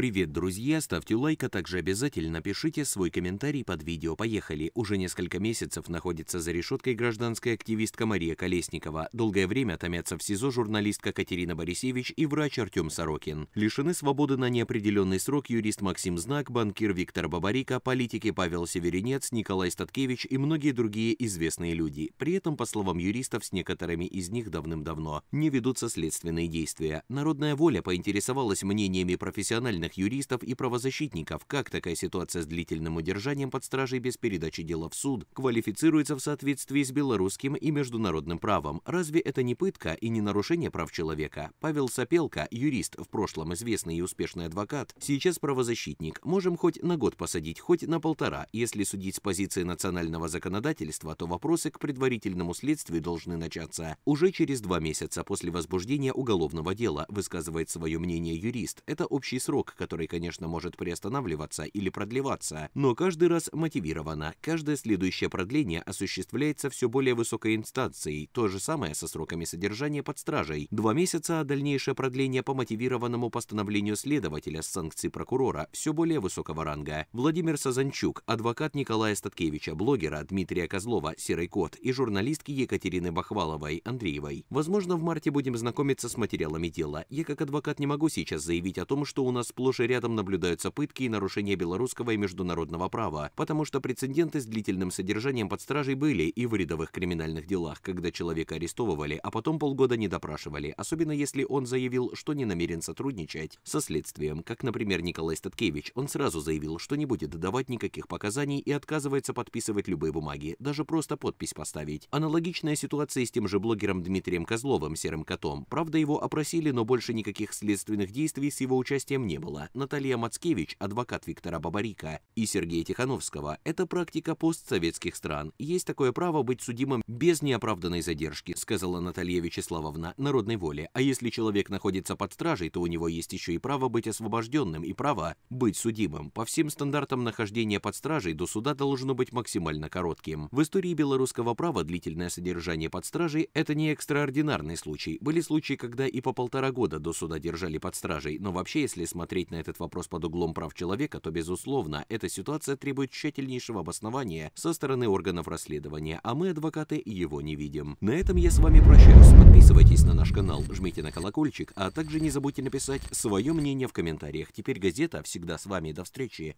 Привет, друзья! Ставьте лайк, а также обязательно пишите свой комментарий под видео. Поехали! Уже несколько месяцев находится за решеткой гражданская активистка Мария Колесникова. Долгое время томятся в СИЗО журналистка Катерина Борисевич и врач Артем Сорокин. Лишены свободы на неопределенный срок юрист Максим Знак, банкир Виктор Бабарика, политики Павел Северинец, Николай Статкевич и многие другие известные люди. При этом, по словам юристов, с некоторыми из них давным-давно не ведутся следственные действия. Народная воля поинтересовалась мнениями профессиональных судебных юристов и правозащитников, как такая ситуация с длительным удержанием под стражей без передачи дела в суд квалифицируется в соответствии с белорусским и международным правом. Разве это не пытка и не нарушение прав человека? Павел Сапелко, юрист, в прошлом известный и успешный адвокат, сейчас правозащитник. Можем хоть на год посадить, хоть на полтора. Если судить с позиции национального законодательства, то вопросы к предварительному следствию должны начаться уже через два месяца после возбуждения уголовного дела, высказывает свое мнение юрист. Это общий срок, который, конечно, может приостанавливаться или продлеваться, но каждый раз мотивировано. Каждое следующее продление осуществляется все более высокой инстанцией. То же самое со сроками содержания под стражей. Два месяца, а дальнейшее продление по мотивированному постановлению следователя с санкций прокурора все более высокого ранга. Владимир Сазанчук, адвокат Николая Статкевича, блогера Дмитрия Козлова, Серый Кот и журналистки Екатерины Бахваловой, Андреевой. Возможно, в марте будем знакомиться с материалами дела. Я как адвокат не могу сейчас заявить о том, что у нас плоть сплошь и рядом наблюдаются пытки и нарушения белорусского и международного права, потому что прецеденты с длительным содержанием под стражей были и в рядовых криминальных делах, когда человека арестовывали, а потом полгода не допрашивали, особенно если он заявил, что не намерен сотрудничать со следствием, как, например, Николай Статкевич. Он сразу заявил, что не будет давать никаких показаний и отказывается подписывать любые бумаги, даже просто подпись поставить. Аналогичная ситуация с тем же блогером Дмитрием Козловым, «Серым котом». Правда, его опросили, но больше никаких следственных действий с его участием не было. Михаила, Наталья Мацкевич, адвокат Виктора Бабарика и Сергея Тихановского. Это практика постсоветских стран. Есть такое право быть судимым без неоправданной задержки, сказала Наталья Вячеславовна народной воле. А если человек находится под стражей, то у него есть еще и право быть освобожденным и право быть судимым. По всем стандартам нахождения под стражей до суда должно быть максимально коротким. В истории белорусского права длительное содержание под стражей – это не экстраординарный случай. Были случаи, когда и по полтора года до суда держали под стражей, но вообще, если смотреть смотреть на этот вопрос под углом прав человека, то, безусловно, эта ситуация требует тщательнейшего обоснования со стороны органов расследования, а мы, адвокаты, его не видим. На этом я с вами прощаюсь. Подписывайтесь на наш канал, жмите на колокольчик, а также не забудьте написать свое мнение в комментариях. Теперь газета всегда с вами. До встречи!